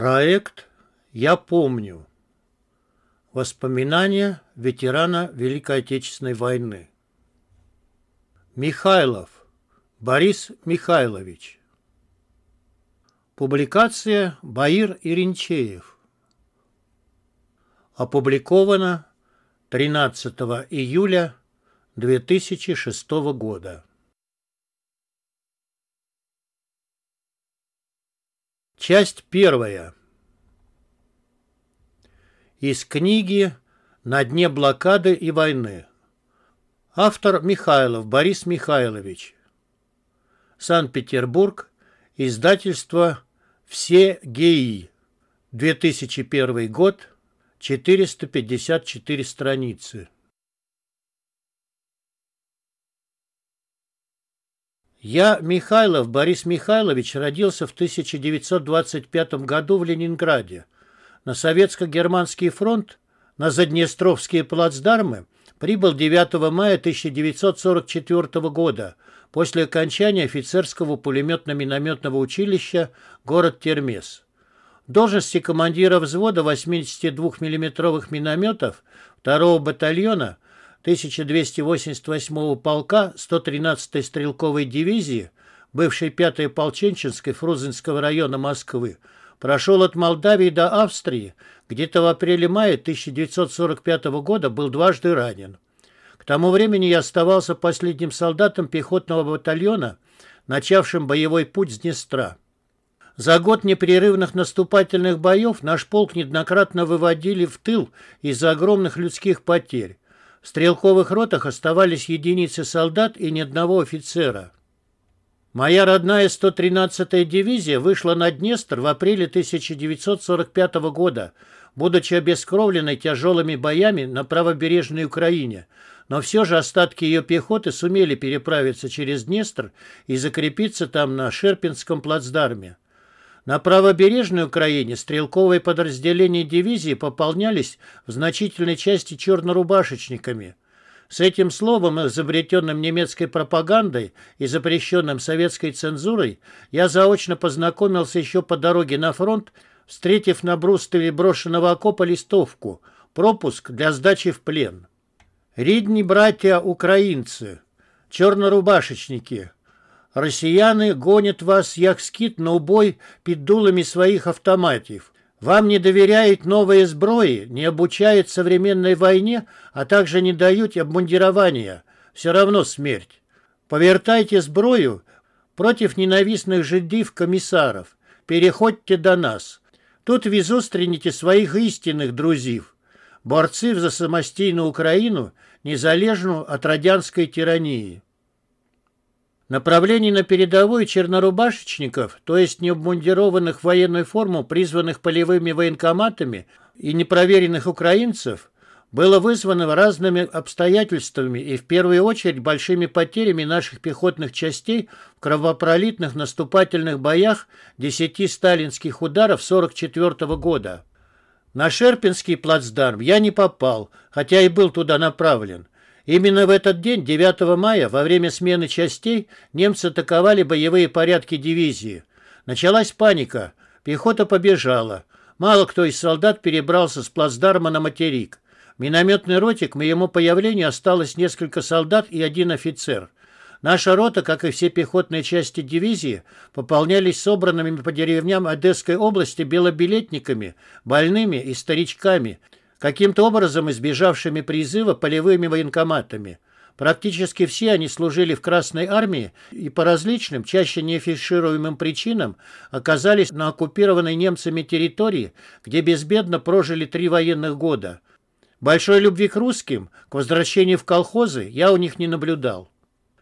Проект «Я помню». Воспоминания ветерана Великой Отечественной войны. Михайлов. Борис Михайлович. Публикация Баир Иринчеев. Опубликована 13 июля 2006 года. Часть первая. Из книги «На дне блокады и войны». Автор Михайлов Борис Михайлович. Санкт-Петербург. Издательство «Все ГИ». 2001 год. 454 страницы. Я, Михайлов Борис Михайлович, родился в 1925 году в Ленинграде. На Советско-Германский фронт, на Заднестровские плацдармы прибыл 9 мая 1944 года после окончания офицерского пулеметно-минометного училища город Термес. В должности командира взвода 82 миллиметровых минометов 2 батальона – 1288-го полка 113-й стрелковой дивизии, бывшей 5-й ополченческой Фрузенского района Москвы, прошел от Молдавии до Австрии, где-то в апреле-мае 1945 года был дважды ранен. К тому времени я оставался последним солдатом пехотного батальона, начавшим боевой путь с Днестра. За год непрерывных наступательных боев наш полк неоднократно выводили в тыл из-за огромных людских потерь. В стрелковых ротах оставались единицы солдат и ни одного офицера. Моя родная 113-я дивизия вышла на Днестр в апреле 1945 года, будучи обескровленной тяжелыми боями на правобережной Украине, но все же остатки ее пехоты сумели переправиться через Днестр и закрепиться там на Шерпинском плацдарме. На правобережной Украине стрелковые подразделения дивизии пополнялись в значительной части чернорубашечниками. С этим словом, изобретенным немецкой пропагандой и запрещенным советской цензурой, я заочно познакомился еще по дороге на фронт, встретив на брустове брошенного окопа листовку «Пропуск для сдачи в плен». «Ридни братья украинцы, чернорубашечники», Россияне гонят вас, як скіт, на убой під дулами своїх автоматів. Вам не доверяют новые сброи, не обучают современной войне, а также не дают обмундирования. Все равно смерть. Повертайте сброю против ненавистных жидив комиссаров. Переходьте до нас. Тут візустрінете своих истинных друзей, борцы за самостійну Украину, незалежную от радянської тирании. Направлений на передовую чернорубашечников, то есть не обмундированных в военную форму, призванных полевыми военкоматами и непроверенных украинцев, было вызвано разными обстоятельствами и в первую очередь большими потерями наших пехотных частей в кровопролитных наступательных боях 10 сталинских ударов 1944 года. На Шерпинский плацдарм я не попал, хотя и был туда направлен – Именно в этот день, 9 мая, во время смены частей, немцы атаковали боевые порядки дивизии. Началась паника. Пехота побежала. Мало кто из солдат перебрался с плацдарма на материк. минометный ротик, к моему появлению осталось несколько солдат и один офицер. Наша рота, как и все пехотные части дивизии, пополнялись собранными по деревням Одесской области белобилетниками, больными и старичками – каким-то образом избежавшими призыва полевыми военкоматами. Практически все они служили в Красной армии и по различным, чаще неафишируемым причинам оказались на оккупированной немцами территории, где безбедно прожили три военных года. Большой любви к русским, к возвращению в колхозы, я у них не наблюдал.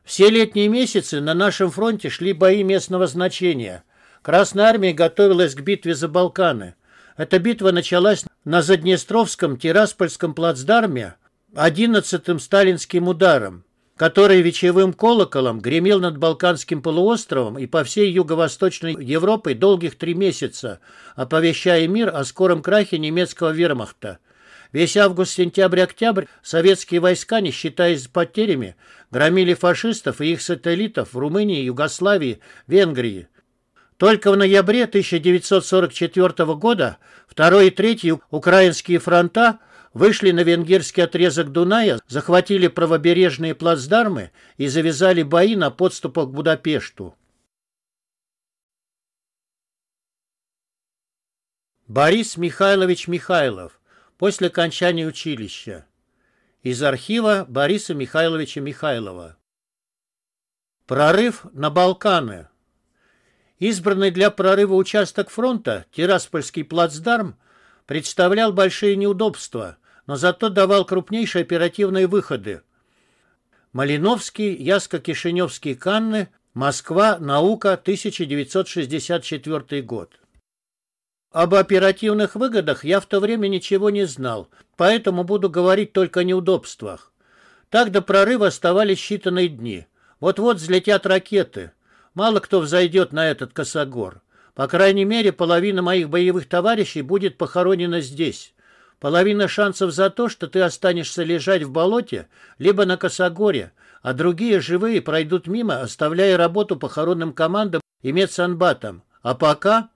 Все летние месяцы на нашем фронте шли бои местного значения. Красная армия готовилась к битве за Балканы – эта битва началась на Заднестровском Тираспольском плацдарме 11-м сталинским ударом, который вечевым колоколом гремел над Балканским полуостровом и по всей юго-восточной Европе долгих три месяца, оповещая мир о скором крахе немецкого вермахта. Весь август, сентябрь, октябрь советские войска, не считаясь с потерями, громили фашистов и их сателлитов в Румынии, Югославии, Венгрии. Только в ноябре 1944 года второй и третий украинские фронта вышли на венгерский отрезок Дуная, захватили правобережные плацдармы и завязали бои на подступах к Будапешту. Борис Михайлович Михайлов после окончания училища. Из архива Бориса Михайловича Михайлова. Прорыв на Балканы. Избранный для прорыва участок фронта, Тираспольский плацдарм, представлял большие неудобства, но зато давал крупнейшие оперативные выходы. Малиновский, Яско-Кишиневские Канны, Москва, наука, 1964 год. Об оперативных выгодах я в то время ничего не знал, поэтому буду говорить только о неудобствах. Так до прорыва оставались считанные дни. Вот-вот взлетят ракеты – Мало кто взойдет на этот косогор. По крайней мере, половина моих боевых товарищей будет похоронена здесь. Половина шансов за то, что ты останешься лежать в болоте, либо на косогоре, а другие живые пройдут мимо, оставляя работу похоронным командам и медсанбатам. А пока...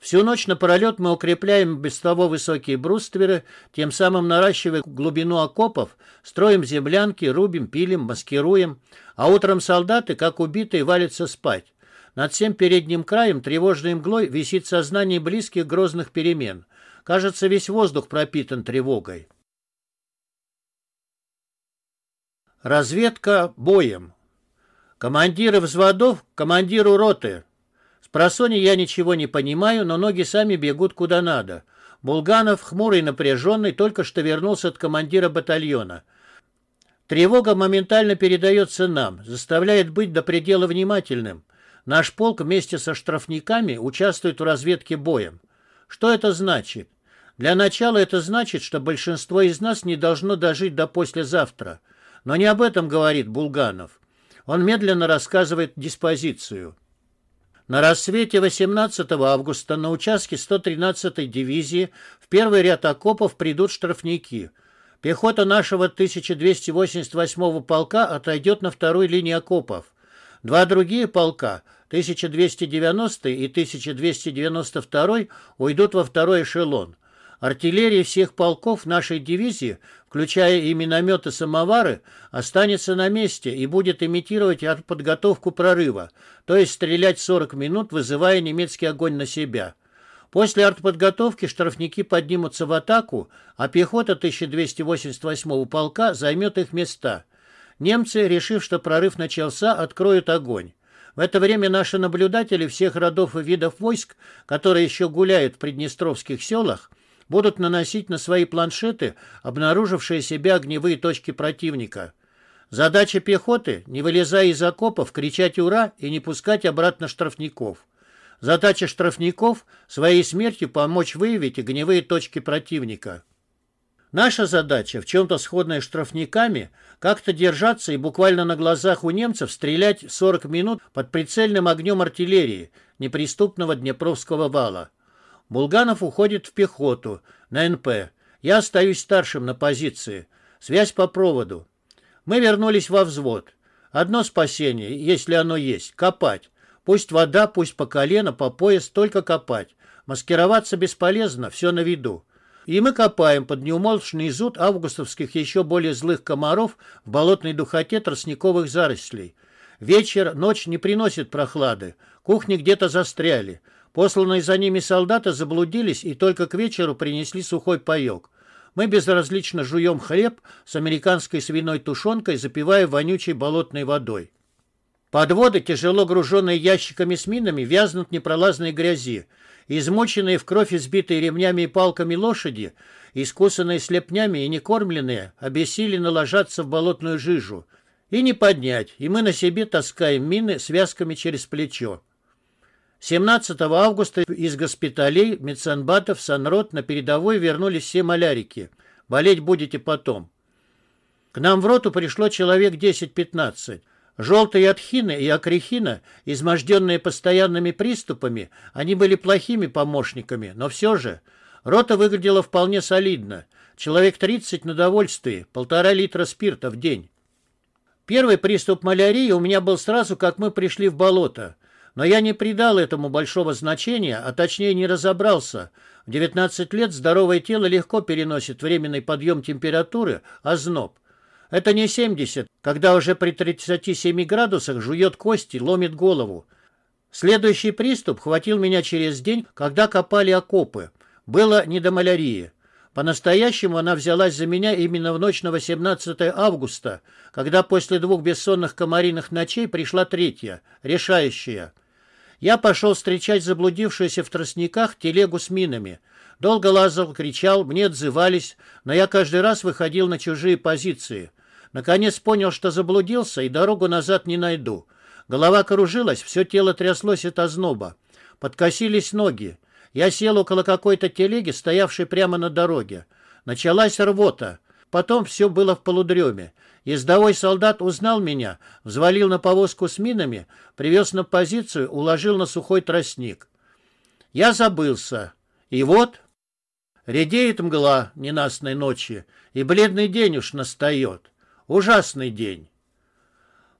Всю ночь напролет мы укрепляем без того высокие брустверы, тем самым наращивая глубину окопов, строим землянки, рубим, пилим, маскируем, а утром солдаты, как убитые, валятся спать. Над всем передним краем тревожной мглой висит сознание близких грозных перемен. Кажется, весь воздух пропитан тревогой. Разведка боем. Командиры взводов командиру роты. Про Сони я ничего не понимаю, но ноги сами бегут куда надо. Булганов, хмурый и напряженный, только что вернулся от командира батальона. Тревога моментально передается нам, заставляет быть до предела внимательным. Наш полк вместе со штрафниками участвует в разведке боем. Что это значит? Для начала это значит, что большинство из нас не должно дожить до послезавтра. Но не об этом говорит Булганов. Он медленно рассказывает диспозицию. На рассвете 18 августа на участке 113-й дивизии в первый ряд окопов придут штрафники. Пехота нашего 1288-го полка отойдет на вторую линию окопов. Два другие полка, 1290 и 1292, уйдут во второй эшелон. Артиллерия всех полков нашей дивизии включая и минометы самовары, останется на месте и будет имитировать подготовку прорыва, то есть стрелять 40 минут, вызывая немецкий огонь на себя. После артподготовки штрафники поднимутся в атаку, а пехота 1288 полка займет их места. Немцы, решив, что прорыв начался, откроют огонь. В это время наши наблюдатели всех родов и видов войск, которые еще гуляют в приднестровских селах, будут наносить на свои планшеты обнаружившие себя огневые точки противника. Задача пехоты – не вылезая из окопов, кричать «Ура!» и не пускать обратно штрафников. Задача штрафников – своей смертью помочь выявить огневые точки противника. Наша задача, в чем-то сходная штрафниками, как-то держаться и буквально на глазах у немцев стрелять 40 минут под прицельным огнем артиллерии неприступного Днепровского вала. Булганов уходит в пехоту, на НП. Я остаюсь старшим на позиции. Связь по проводу. Мы вернулись во взвод. Одно спасение, если оно есть, копать. Пусть вода, пусть по колено, по пояс, только копать. Маскироваться бесполезно, все на виду. И мы копаем под неумолчный зуд августовских еще более злых комаров в болотной духоте тростниковых зарослей. Вечер, ночь не приносит прохлады. Кухни где-то застряли. Посланные за ними солдаты заблудились и только к вечеру принесли сухой паек. Мы безразлично жуем хлеб с американской свиной тушенкой, запивая вонючей болотной водой. Подводы, тяжело груженные ящиками с минами, вязнут в непролазной грязи. Измученные в кровь избитые ремнями и палками лошади, искусанные слепнями и некормленные, обессиленно ложатся в болотную жижу. И не поднять, и мы на себе таскаем мины связками через плечо. 17 августа из госпиталей медсанбатов Санрот на передовой вернулись все малярики. Болеть будете потом. К нам в роту пришло человек 10-15. Желтые от и акрихина, изможденные постоянными приступами, они были плохими помощниками, но все же. Рота выглядела вполне солидно. Человек 30 на довольствии, полтора литра спирта в день. Первый приступ малярии у меня был сразу, как мы пришли в болото. Но я не придал этому большого значения, а точнее не разобрался. В 19 лет здоровое тело легко переносит временный подъем температуры, озноб. А Это не 70, когда уже при 37 градусах жует кости, ломит голову. Следующий приступ хватил меня через день, когда копали окопы. Было не до малярии. По-настоящему она взялась за меня именно в ночь на 18 августа, когда после двух бессонных комариных ночей пришла третья, решающая – я пошел встречать заблудившуюся в тростниках телегу с минами. Долго лазал, кричал, мне отзывались, но я каждый раз выходил на чужие позиции. Наконец понял, что заблудился и дорогу назад не найду. Голова кружилась, все тело тряслось от озноба. Подкосились ноги. Я сел около какой-то телеги, стоявшей прямо на дороге. Началась рвота. Потом все было в полудреме. Ездовой солдат узнал меня, взвалил на повозку с минами, привез на позицию, уложил на сухой тростник. Я забылся. И вот редеет мгла ненастной ночи, и бледный день уж настает. Ужасный день.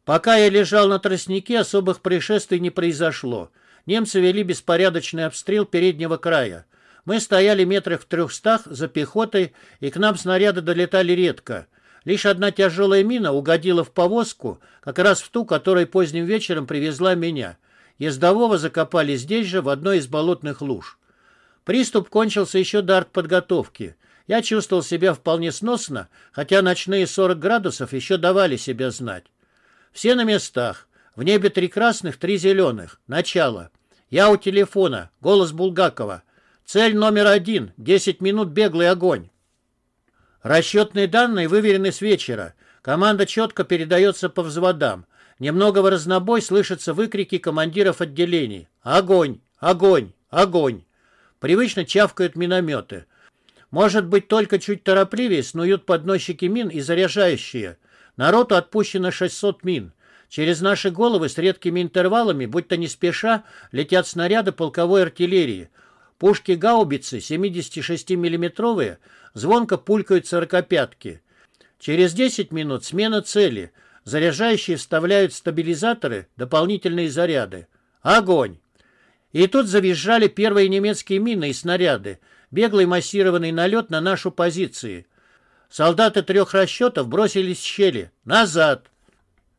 Пока я лежал на тростнике, особых происшествий не произошло. Немцы вели беспорядочный обстрел переднего края. Мы стояли метрах в трехстах за пехотой, и к нам снаряды долетали редко. Лишь одна тяжелая мина угодила в повозку, как раз в ту, которая поздним вечером привезла меня. Ездового закопали здесь же, в одной из болотных луж. Приступ кончился еще до артподготовки. Я чувствовал себя вполне сносно, хотя ночные 40 градусов еще давали себя знать. Все на местах. В небе три красных, три зеленых. Начало. Я у телефона. Голос Булгакова. Цель номер один – 10 минут беглый огонь. Расчетные данные выверены с вечера. Команда четко передается по взводам. Немного в разнобой слышатся выкрики командиров отделений. «Огонь! Огонь! Огонь!» Привычно чавкают минометы. Может быть, только чуть торопливее снуют подносчики мин и заряжающие. Народу отпущено 600 мин. Через наши головы с редкими интервалами, будь то не спеша, летят снаряды полковой артиллерии – Пушки-гаубицы 76 миллиметровые звонко пулькают сорокопятки. Через 10 минут смена цели. Заряжающие вставляют стабилизаторы дополнительные заряды. Огонь! И тут завизжали первые немецкие мины и снаряды. Беглый массированный налет на нашу позиции. Солдаты трех расчетов бросились в щели. Назад!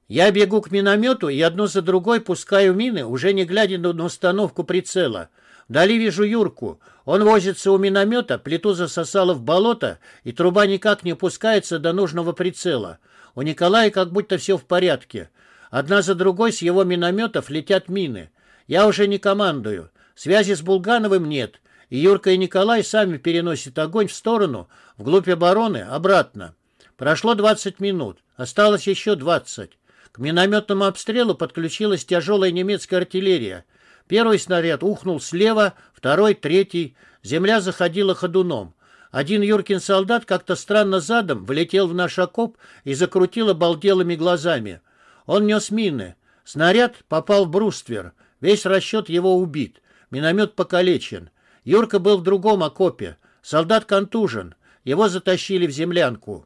Я бегу к миномету и одно за другой пускаю мины, уже не глядя на установку прицела – Дали вижу Юрку. Он возится у миномета, плиту засосало в болото, и труба никак не опускается до нужного прицела. У Николая как будто все в порядке. Одна за другой с его минометов летят мины. Я уже не командую. Связи с Булгановым нет. И Юрка и Николай сами переносят огонь в сторону, вглубь обороны, обратно. Прошло 20 минут. Осталось еще 20. К минометному обстрелу подключилась тяжелая немецкая артиллерия. Первый снаряд ухнул слева, второй, третий. Земля заходила ходуном. Один Юркин солдат как-то странно задом влетел в наш окоп и закрутил обалделыми глазами. Он нес мины. Снаряд попал в бруствер. Весь расчет его убит. Миномет покалечен. Юрка был в другом окопе. Солдат контужен. Его затащили в землянку.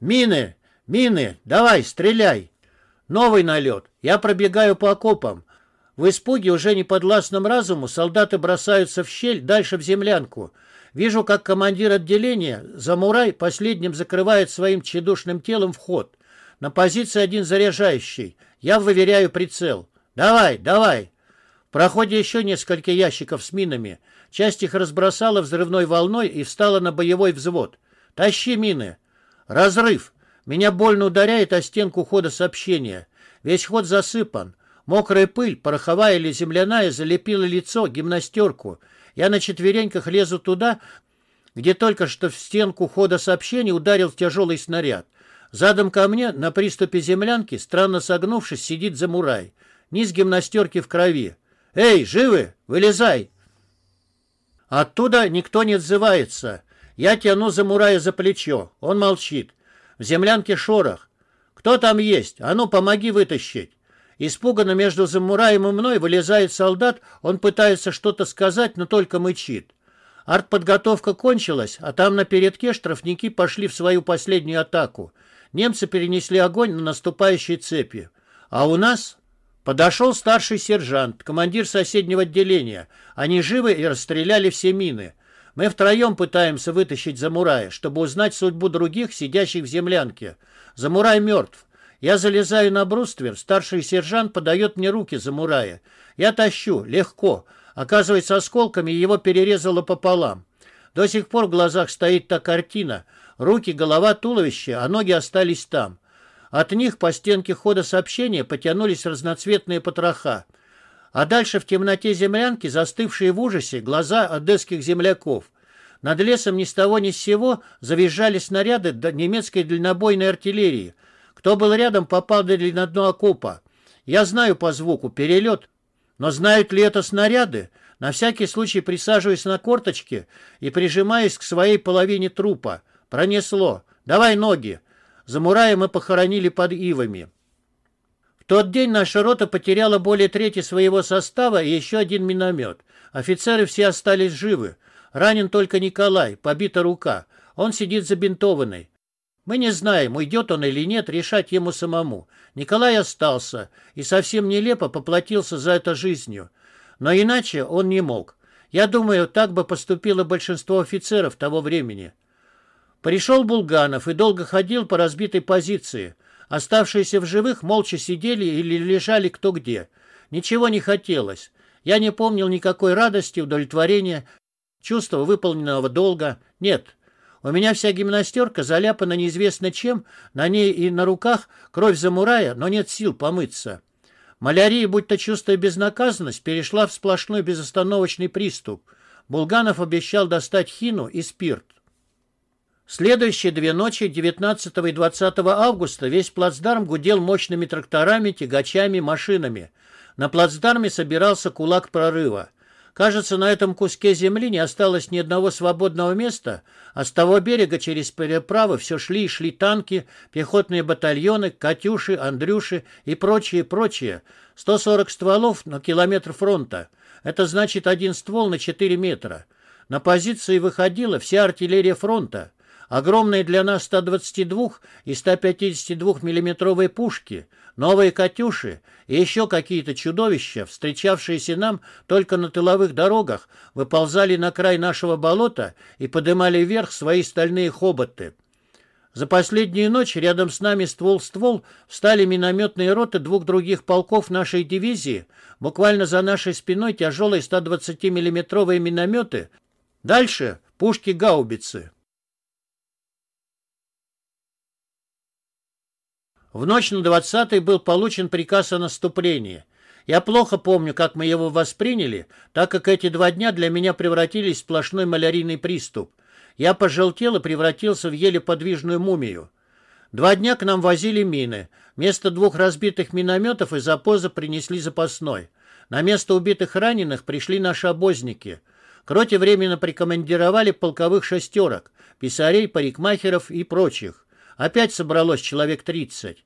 «Мины! Мины! Давай, стреляй!» Новый налет. Я пробегаю по окопам. В испуге уже не подвластном разуму солдаты бросаются в щель дальше в землянку. Вижу, как командир отделения, Замурай, последним закрывает своим тщедушным телом вход. На позиции один заряжающий. Я выверяю прицел. «Давай, давай!» В проходе еще несколько ящиков с минами. Часть их разбросала взрывной волной и встала на боевой взвод. «Тащи мины!» «Разрыв!» Меня больно ударяет о стенку хода сообщения. Весь ход засыпан. Мокрая пыль, пороховая или земляная, залепила лицо, гимнастерку. Я на четвереньках лезу туда, где только что в стенку хода сообщений ударил тяжелый снаряд. Задом ко мне, на приступе землянки, странно согнувшись, сидит замурай. Низ гимнастерки в крови. «Эй, живы! Вылезай!» Оттуда никто не отзывается. Я тяну замурая за плечо. Он молчит. В землянке шорох. «Кто там есть? А ну, помоги вытащить!» Испуганно между Замураем и мной вылезает солдат, он пытается что-то сказать, но только мычит. Артподготовка кончилась, а там на передке штрафники пошли в свою последнюю атаку. Немцы перенесли огонь на наступающие цепи. А у нас... Подошел старший сержант, командир соседнего отделения. Они живы и расстреляли все мины. Мы втроем пытаемся вытащить Замурая, чтобы узнать судьбу других, сидящих в землянке. Замурай мертв. Я залезаю на бруствер, старший сержант подает мне руки за мурая. Я тащу, легко. Оказывается, осколками его перерезало пополам. До сих пор в глазах стоит та картина. Руки, голова, туловище, а ноги остались там. От них по стенке хода сообщения потянулись разноцветные потроха. А дальше в темноте землянки застывшие в ужасе глаза одесских земляков. Над лесом ни с того ни с сего завизжали снаряды немецкой дальнобойной артиллерии – кто был рядом, попадали на дно окопа. Я знаю по звуку перелет, но знают ли это снаряды? На всякий случай присаживаюсь на корточки и прижимаясь к своей половине трупа. Пронесло. Давай ноги. Замурая мы похоронили под ивами. В тот день наша рота потеряла более трети своего состава и еще один миномет. Офицеры все остались живы. Ранен только Николай, побита рука. Он сидит забинтованный. Мы не знаем, уйдет он или нет, решать ему самому. Николай остался и совсем нелепо поплатился за это жизнью. Но иначе он не мог. Я думаю, так бы поступило большинство офицеров того времени. Пришел Булганов и долго ходил по разбитой позиции. Оставшиеся в живых молча сидели или лежали кто где. Ничего не хотелось. Я не помнил никакой радости, удовлетворения, чувства выполненного долга. Нет, у меня вся гимнастерка заляпана неизвестно чем, на ней и на руках кровь замурая, но нет сил помыться. Малярия, будто чувствуя безнаказанность, перешла в сплошной безостановочный приступ. Булганов обещал достать хину и спирт. Следующие две ночи, 19 и 20 августа, весь плацдарм гудел мощными тракторами, тягачами, машинами. На плацдарме собирался кулак прорыва. Кажется, на этом куске земли не осталось ни одного свободного места, а с того берега через переправы все шли и шли танки, пехотные батальоны, «Катюши», «Андрюши» и прочее, прочее. 140 стволов на километр фронта. Это значит один ствол на 4 метра. На позиции выходила вся артиллерия фронта. Огромные для нас 122 и 152 миллиметровые пушки, новые «Катюши» и еще какие-то чудовища, встречавшиеся нам только на тыловых дорогах, выползали на край нашего болота и подымали вверх свои стальные хоботы. За последнюю ночь рядом с нами ствол ствол встали минометные роты двух других полков нашей дивизии, буквально за нашей спиной тяжелые 120 миллиметровые минометы, дальше пушки-гаубицы. В ночь на 20 был получен приказ о наступлении. Я плохо помню, как мы его восприняли, так как эти два дня для меня превратились в сплошной малярийный приступ. Я пожелтел и превратился в еле подвижную мумию. Два дня к нам возили мины. Вместо двух разбитых минометов из опоза принесли запасной. На место убитых раненых пришли наши обозники. Кроте временно прикомандировали полковых шестерок, писарей, парикмахеров и прочих опять собралось человек тридцать.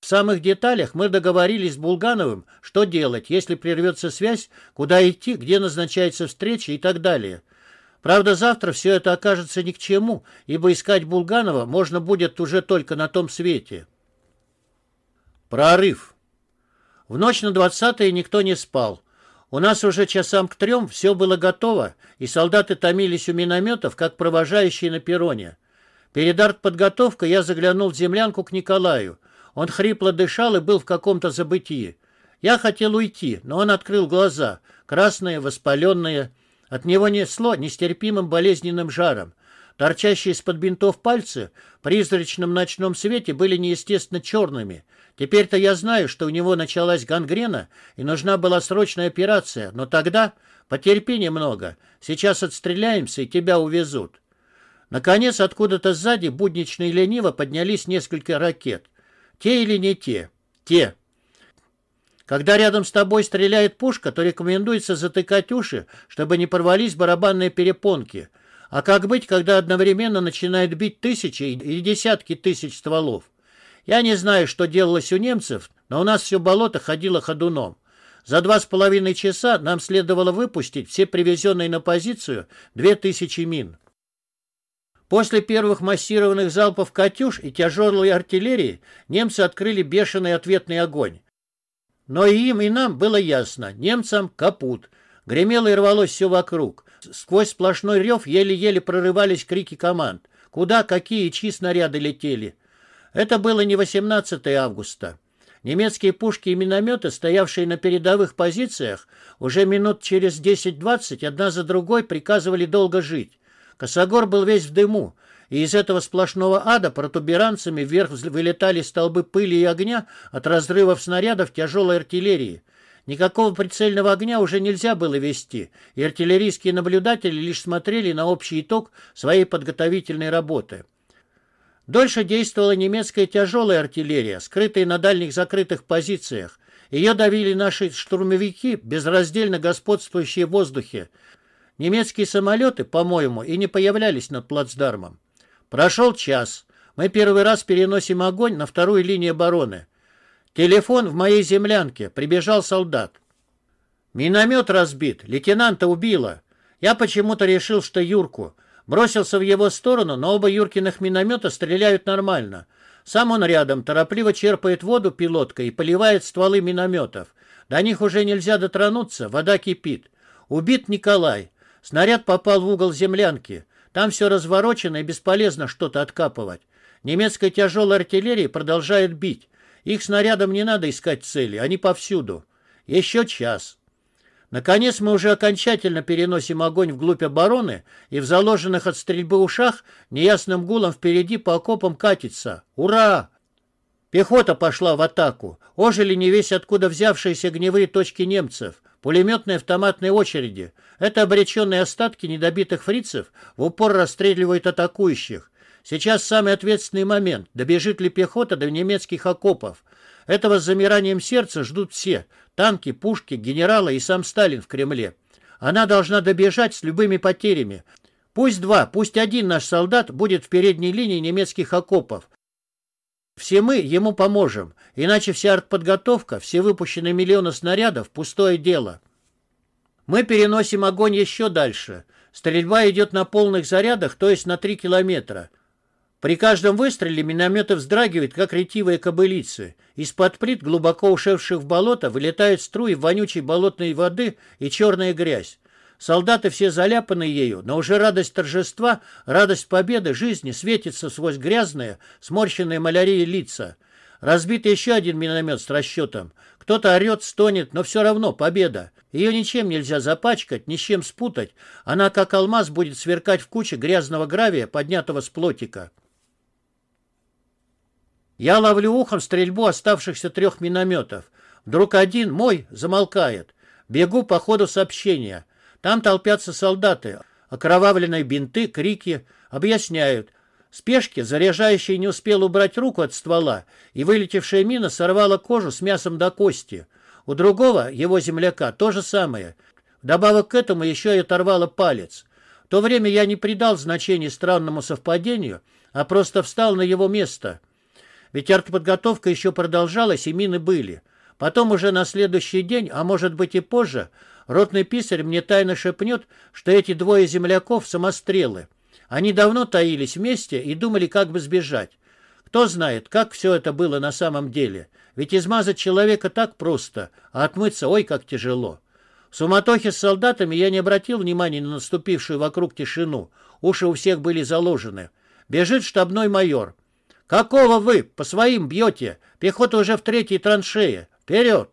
В самых деталях мы договорились с Булгановым, что делать, если прервется связь, куда идти, где назначается встреча и так далее. Правда, завтра все это окажется ни к чему, ибо искать Булганова можно будет уже только на том свете. Прорыв. В ночь на двадцатое никто не спал. У нас уже часам к трем все было готово, и солдаты томились у минометов, как провожающие на перроне. Перед артподготовкой я заглянул в землянку к Николаю. Он хрипло дышал и был в каком-то забытии. Я хотел уйти, но он открыл глаза, красные, воспаленные. От него несло нестерпимым болезненным жаром. Торчащие из-под бинтов пальцы в призрачном ночном свете были неестественно черными. Теперь-то я знаю, что у него началась гангрена и нужна была срочная операция, но тогда потерпи немного. Сейчас отстреляемся и тебя увезут. Наконец, откуда-то сзади, буднично и лениво, поднялись несколько ракет. Те или не те? Те. Когда рядом с тобой стреляет пушка, то рекомендуется затыкать уши, чтобы не порвались барабанные перепонки. А как быть, когда одновременно начинают бить тысячи и десятки тысяч стволов? Я не знаю, что делалось у немцев, но у нас все болото ходило ходуном. За два с половиной часа нам следовало выпустить все привезенные на позицию две тысячи мин. После первых массированных залпов «Катюш» и тяжелой артиллерии немцы открыли бешеный ответный огонь. Но и им, и нам было ясно, немцам капут. Гремело и рвалось все вокруг. Сквозь сплошной рев еле-еле прорывались крики команд. Куда, какие и чьи снаряды летели. Это было не 18 августа. Немецкие пушки и минометы, стоявшие на передовых позициях, уже минут через 10-20 одна за другой приказывали долго жить. Косогор был весь в дыму, и из этого сплошного ада протуберанцами вверх вылетали столбы пыли и огня от разрывов снарядов тяжелой артиллерии. Никакого прицельного огня уже нельзя было вести, и артиллерийские наблюдатели лишь смотрели на общий итог своей подготовительной работы. Дольше действовала немецкая тяжелая артиллерия, скрытая на дальних закрытых позициях. Ее давили наши штурмовики, безраздельно господствующие в воздухе. Немецкие самолеты, по-моему, и не появлялись над плацдармом. Прошел час. Мы первый раз переносим огонь на вторую линию обороны. Телефон в моей землянке. Прибежал солдат. Миномет разбит. Лейтенанта убило. Я почему-то решил, что Юрку. Бросился в его сторону, но оба Юркиных миномета стреляют нормально. Сам он рядом, торопливо черпает воду пилоткой и поливает стволы минометов. До них уже нельзя дотронуться, вода кипит. Убит Николай. Снаряд попал в угол землянки. Там все разворочено и бесполезно что-то откапывать. Немецкая тяжелая артиллерия продолжает бить. Их снарядом не надо искать цели, они повсюду. Еще час. Наконец мы уже окончательно переносим огонь вглубь обороны, и в заложенных от стрельбы ушах неясным гулом впереди по окопам катится. Ура! Пехота пошла в атаку. Ожили не весь откуда взявшиеся огневые точки немцев. Пулеметные автоматные очереди. Это обреченные остатки недобитых фрицев в упор расстреливают атакующих. Сейчас самый ответственный момент. Добежит ли пехота до немецких окопов? Этого с замиранием сердца ждут все. Танки, пушки, генералы и сам Сталин в Кремле. Она должна добежать с любыми потерями. Пусть два, пусть один наш солдат будет в передней линии немецких окопов. Все мы ему поможем, иначе вся артподготовка, все выпущенные миллионы снарядов – пустое дело. Мы переносим огонь еще дальше. Стрельба идет на полных зарядах, то есть на 3 километра. При каждом выстреле минометы вздрагивают, как ретивые кобылицы. Из-под плит, глубоко ушедших в болото, вылетают струи вонючей болотной воды и черная грязь. Солдаты все заляпаны ею, но уже радость торжества, радость победы, жизни светится сквозь грязные, сморщенные малярией лица. Разбит еще один миномет с расчетом. Кто-то орет, стонет, но все равно победа. Ее ничем нельзя запачкать, ни с чем спутать. Она, как алмаз, будет сверкать в куче грязного гравия, поднятого с плотика. Я ловлю ухом стрельбу оставшихся трех минометов. Вдруг один, мой, замолкает. Бегу по ходу сообщения. Там толпятся солдаты. Окровавленные бинты, крики. Объясняют. Спешки заряжающий не успел убрать руку от ствола, и вылетевшая мина сорвала кожу с мясом до кости. У другого, его земляка, то же самое. Добавок к этому еще и оторвала палец. В то время я не придал значения странному совпадению, а просто встал на его место. Ведь артподготовка еще продолжалась, и мины были. Потом уже на следующий день, а может быть и позже, Ротный писарь мне тайно шепнет, что эти двое земляков — самострелы. Они давно таились вместе и думали, как бы сбежать. Кто знает, как все это было на самом деле. Ведь измазать человека так просто, а отмыться ой как тяжело. В суматохе с солдатами я не обратил внимания на наступившую вокруг тишину. Уши у всех были заложены. Бежит штабной майор. «Какого вы? По своим бьете! Пехота уже в третьей траншее! Вперед!»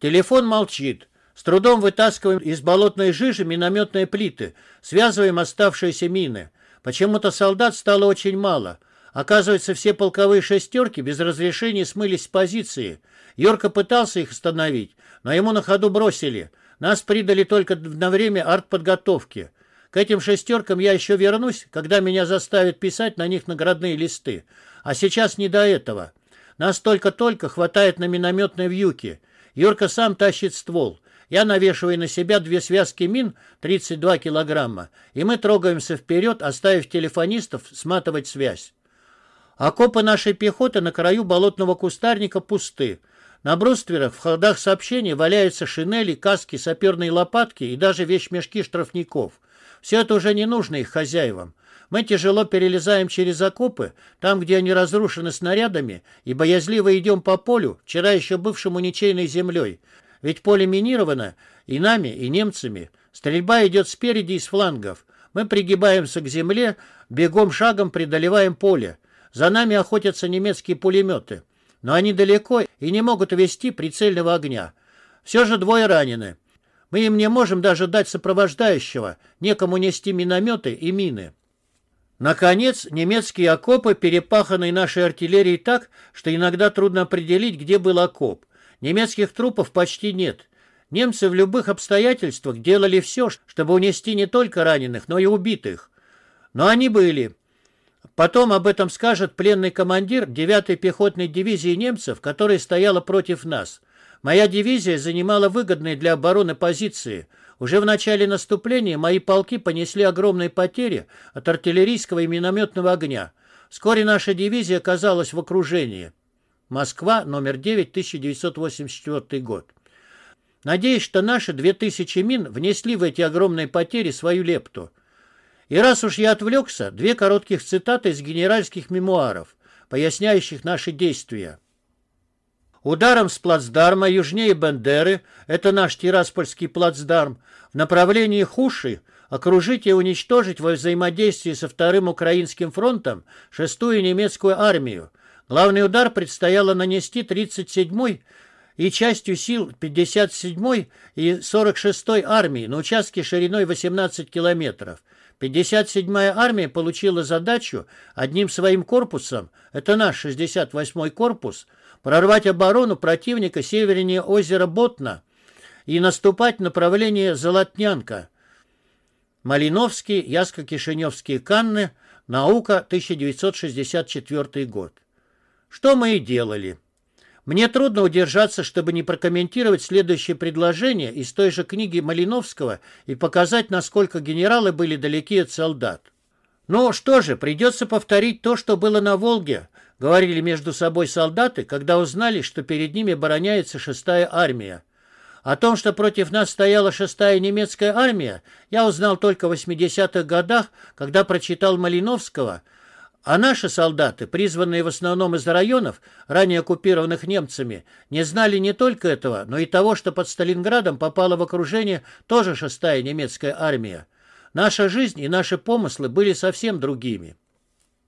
Телефон молчит. С трудом вытаскиваем из болотной жижи минометные плиты, связываем оставшиеся мины. Почему-то солдат стало очень мало. Оказывается, все полковые шестерки без разрешения смылись с позиции. Йорка пытался их остановить, но ему на ходу бросили. Нас придали только на время артподготовки. К этим шестеркам я еще вернусь, когда меня заставят писать на них наградные листы. А сейчас не до этого. Нас только-только хватает на минометной вьюки. Йорка сам тащит ствол. Я навешиваю на себя две связки мин 32 килограмма, и мы трогаемся вперед, оставив телефонистов сматывать связь. Окопы нашей пехоты на краю болотного кустарника пусты. На брустверах в ходах сообщений валяются шинели, каски, саперные лопатки и даже вещмешки штрафников. Все это уже не нужно их хозяевам. Мы тяжело перелезаем через окопы, там, где они разрушены снарядами, и боязливо идем по полю, вчера еще бывшему ничейной землей. Ведь поле минировано и нами, и немцами. Стрельба идет спереди и с флангов. Мы пригибаемся к земле, бегом шагом преодолеваем поле. За нами охотятся немецкие пулеметы. Но они далеко и не могут вести прицельного огня. Все же двое ранены. Мы им не можем даже дать сопровождающего, некому нести минометы и мины. Наконец, немецкие окопы перепаханы нашей артиллерией так, что иногда трудно определить, где был окоп. Немецких трупов почти нет. Немцы в любых обстоятельствах делали все, чтобы унести не только раненых, но и убитых. Но они были. Потом об этом скажет пленный командир 9-й пехотной дивизии немцев, которая стояла против нас. Моя дивизия занимала выгодные для обороны позиции. Уже в начале наступления мои полки понесли огромные потери от артиллерийского и минометного огня. Вскоре наша дивизия оказалась в окружении. Москва, номер 9, 1984 год. Надеюсь, что наши 2000 мин внесли в эти огромные потери свою лепту. И раз уж я отвлекся, две коротких цитаты из генеральских мемуаров, поясняющих наши действия. Ударом с плацдарма южнее Бендеры, это наш Тираспольский плацдарм, в направлении Хуши окружить и уничтожить во взаимодействии со Вторым Украинским фронтом шестую немецкую армию, Главный удар предстояло нанести 37-й и частью сил 57-й и 46-й армии на участке шириной 18 километров. 57-я армия получила задачу одним своим корпусом, это наш 68-й корпус, прорвать оборону противника севернее озера Ботна и наступать в направлении Золотнянка. Малиновский, Яско-Кишиневские Канны, Наука, 1964 год что мы и делали. Мне трудно удержаться, чтобы не прокомментировать следующее предложение из той же книги Малиновского и показать, насколько генералы были далеки от солдат. «Ну что же, придется повторить то, что было на Волге», — говорили между собой солдаты, когда узнали, что перед ними обороняется шестая армия. О том, что против нас стояла шестая немецкая армия, я узнал только в 80-х годах, когда прочитал Малиновского — а наши солдаты, призванные в основном из районов, ранее оккупированных немцами, не знали не только этого, но и того, что под Сталинградом попала в окружение тоже шестая немецкая армия. Наша жизнь и наши помыслы были совсем другими.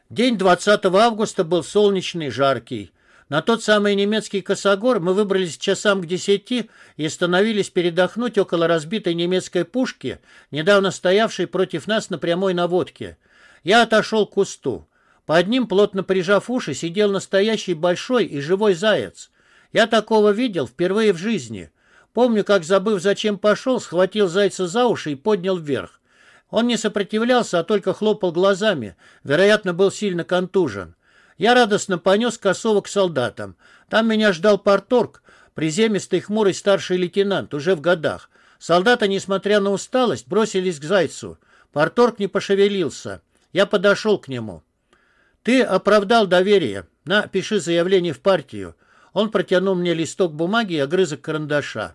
День 20 августа был солнечный, жаркий. На тот самый немецкий косогор мы выбрались часам к десяти и остановились передохнуть около разбитой немецкой пушки, недавно стоявшей против нас на прямой наводке. Я отошел к кусту. Под ним, плотно прижав уши, сидел настоящий большой и живой заяц. Я такого видел впервые в жизни. Помню, как, забыв, зачем пошел, схватил зайца за уши и поднял вверх. Он не сопротивлялся, а только хлопал глазами. Вероятно, был сильно контужен. Я радостно понес косово к солдатам. Там меня ждал порторг, приземистый хмурый старший лейтенант, уже в годах. Солдаты, несмотря на усталость, бросились к зайцу. Порторг не пошевелился. Я подошел к нему. Ты оправдал доверие. На, пиши заявление в партию. Он протянул мне листок бумаги и огрызок карандаша.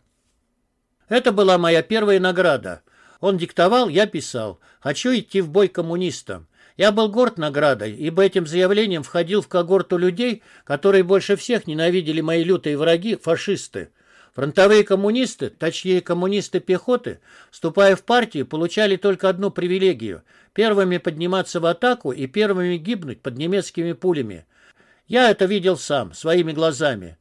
Это была моя первая награда. Он диктовал, я писал. Хочу идти в бой коммунистам. Я был горд наградой, ибо этим заявлением входил в когорту людей, которые больше всех ненавидели мои лютые враги, фашисты. Фронтовые коммунисты, точнее коммунисты пехоты, вступая в партию, получали только одну привилегию – первыми подниматься в атаку и первыми гибнуть под немецкими пулями. Я это видел сам, своими глазами.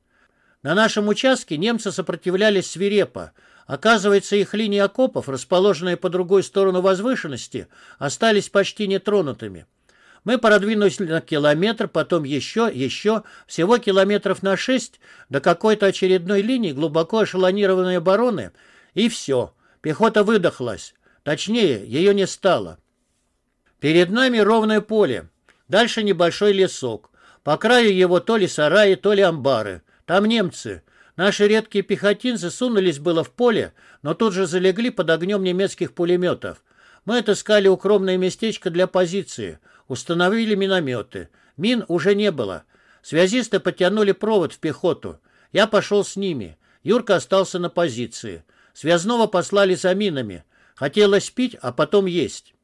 На нашем участке немцы сопротивлялись свирепо. Оказывается, их линии окопов, расположенные по другой сторону возвышенности, остались почти нетронутыми. Мы продвинулись на километр, потом еще, еще, всего километров на шесть до какой-то очередной линии глубоко эшелонированной обороны, и все. Пехота выдохлась. Точнее, ее не стало. Перед нами ровное поле. Дальше небольшой лесок. По краю его то ли сараи, то ли амбары. Там немцы. Наши редкие пехотинцы сунулись было в поле, но тут же залегли под огнем немецких пулеметов. Мы отыскали укромное местечко для позиции – Установили минометы. Мин уже не было. Связисты потянули провод в пехоту. Я пошел с ними. Юрка остался на позиции. Связного послали за минами. Хотелось пить, а потом есть.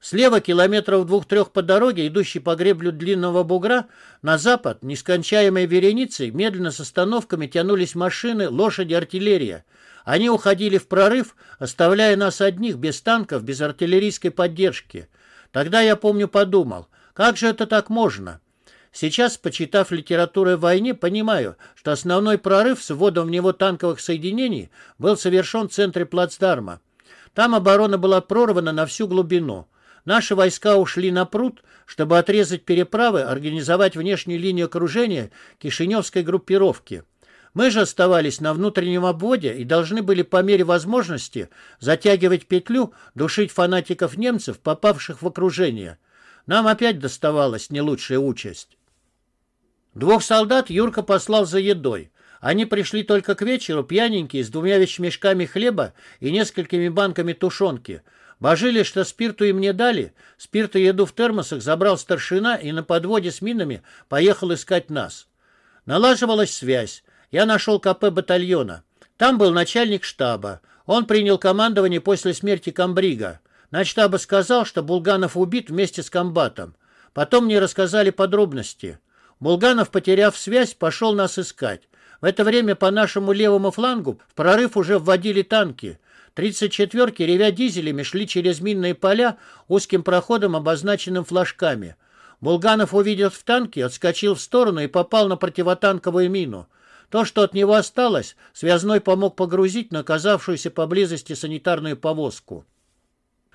Слева километров двух-трех по дороге, идущей по греблю длинного бугра, на запад, нескончаемой вереницей, медленно с остановками тянулись машины, лошади, артиллерия. Они уходили в прорыв, оставляя нас одних, без танков, без артиллерийской поддержки. Тогда, я помню, подумал, как же это так можно? Сейчас, почитав литературу о войне, понимаю, что основной прорыв с вводом в него танковых соединений был совершен в центре плацдарма. Там оборона была прорвана на всю глубину. Наши войска ушли на пруд, чтобы отрезать переправы, организовать внешнюю линию окружения Кишиневской группировки. Мы же оставались на внутреннем обводе и должны были по мере возможности затягивать петлю, душить фанатиков немцев, попавших в окружение. Нам опять доставалась не лучшая участь. Двух солдат Юрка послал за едой. Они пришли только к вечеру, пьяненькие, с двумя вещмешками хлеба и несколькими банками тушенки. Божили, что спирту им не дали. Спирт и еду в термосах забрал старшина и на подводе с минами поехал искать нас. Налаживалась связь я нашел КП батальона. Там был начальник штаба. Он принял командование после смерти комбрига. Начтаба сказал, что Булганов убит вместе с комбатом. Потом мне рассказали подробности. Булганов, потеряв связь, пошел нас искать. В это время по нашему левому флангу в прорыв уже вводили танки. 34-ки, ревя дизелями, шли через минные поля узким проходом, обозначенным флажками. Булганов, увидев в танке, отскочил в сторону и попал на противотанковую мину. То, что от него осталось, связной помог погрузить на оказавшуюся поблизости санитарную повозку.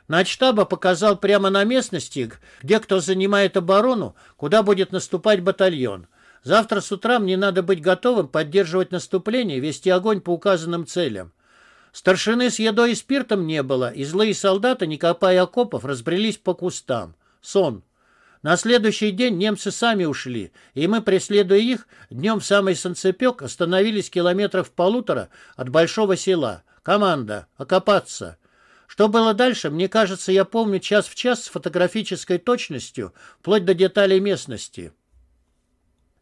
Начтаба показал прямо на местности, где кто занимает оборону, куда будет наступать батальон. Завтра с утра мне надо быть готовым поддерживать наступление, вести огонь по указанным целям. Старшины с едой и спиртом не было, и злые солдаты, не копая окопов, разбрелись по кустам. Сон. На следующий день немцы сами ушли, и мы, преследуя их, днем в самый Санцепек остановились километров полутора от большого села. Команда «Окопаться». Что было дальше, мне кажется, я помню час в час с фотографической точностью, вплоть до деталей местности.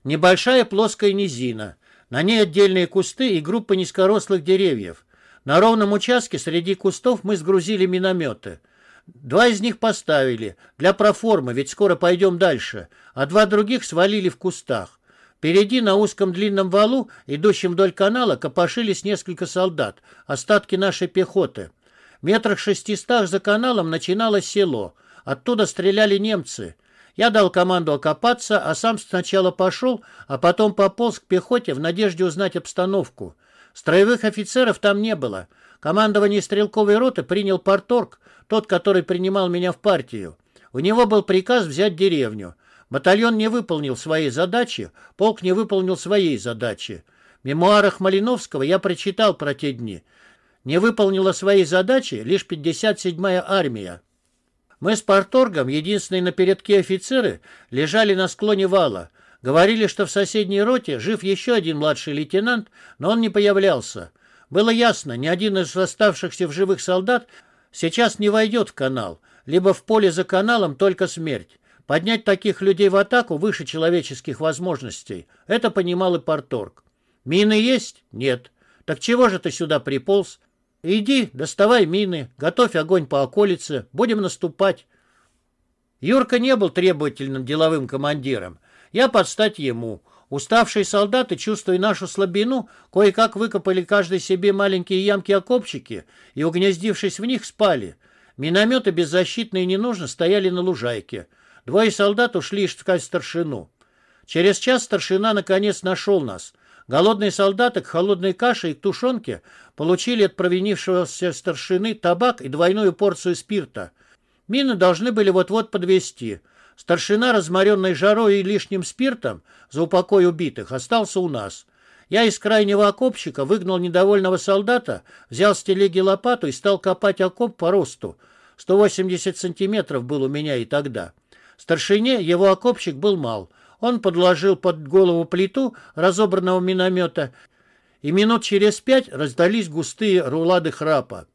Небольшая плоская низина. На ней отдельные кусты и группы низкорослых деревьев. На ровном участке среди кустов мы сгрузили минометы – Два из них поставили, для проформы, ведь скоро пойдем дальше, а два других свалили в кустах. Впереди на узком длинном валу, идущем вдоль канала, копошились несколько солдат, остатки нашей пехоты. В метрах шестистах за каналом начиналось село. Оттуда стреляли немцы. Я дал команду окопаться, а сам сначала пошел, а потом пополз к пехоте в надежде узнать обстановку. Строевых офицеров там не было. Командование стрелковой роты принял порторг, тот, который принимал меня в партию. У него был приказ взять деревню. Батальон не выполнил своей задачи, полк не выполнил своей задачи. В мемуарах Малиновского я прочитал про те дни. Не выполнила своей задачи лишь 57-я армия. Мы с парторгом, единственные на передке офицеры, лежали на склоне вала. Говорили, что в соседней роте жив еще один младший лейтенант, но он не появлялся. Было ясно, ни один из оставшихся в живых солдат Сейчас не войдет в канал, либо в поле за каналом только смерть. Поднять таких людей в атаку выше человеческих возможностей – это понимал и Порторг. Мины есть? Нет. Так чего же ты сюда приполз? Иди, доставай мины, готовь огонь по околице, будем наступать. Юрка не был требовательным деловым командиром. Я подстать ему – Уставшие солдаты, чувствуя нашу слабину, кое-как выкопали каждой себе маленькие ямки-окопчики и, угнездившись в них, спали. Минометы, беззащитные и ненужно, стояли на лужайке. Двое солдат ушли искать старшину. Через час старшина наконец нашел нас. Голодные солдаты к холодной каше и к тушенке получили от провинившегося старшины табак и двойную порцию спирта. Мины должны были вот-вот подвести. Старшина, разморенный жарой и лишним спиртом за упокой убитых, остался у нас. Я из крайнего окопчика выгнал недовольного солдата, взял с телеги лопату и стал копать окоп по росту. 180 сантиметров был у меня и тогда. Старшине его окопчик был мал. Он подложил под голову плиту разобранного миномета, и минут через пять раздались густые рулады храпа.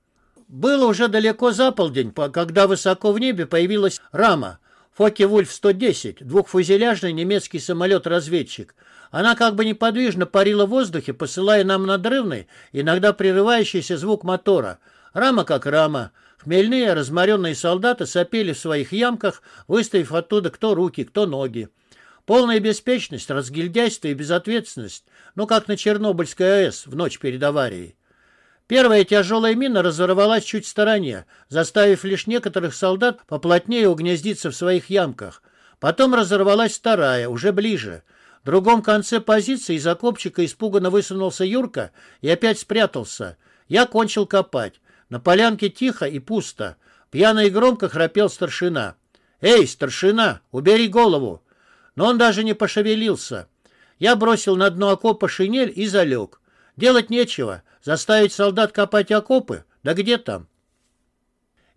Было уже далеко за полдень, когда высоко в небе появилась рама — Фоке-Вульф-110, двухфузеляжный немецкий самолет-разведчик. Она как бы неподвижно парила в воздухе, посылая нам надрывный, иногда прерывающийся звук мотора. Рама как рама. Хмельные, разморенные солдаты сопели в своих ямках, выставив оттуда кто руки, кто ноги. Полная беспечность, разгильдяйство и безответственность, ну как на Чернобыльской АЭС в ночь перед аварией. Первая тяжелая мина разорвалась чуть в стороне, заставив лишь некоторых солдат поплотнее угнездиться в своих ямках. Потом разорвалась вторая, уже ближе. В другом конце позиции из окопчика испуганно высунулся Юрка и опять спрятался. Я кончил копать. На полянке тихо и пусто. Пьяно и громко храпел старшина. «Эй, старшина, убери голову!» Но он даже не пошевелился. Я бросил на дно окопа шинель и залег. Делать нечего, Заставить солдат копать окопы? Да где там?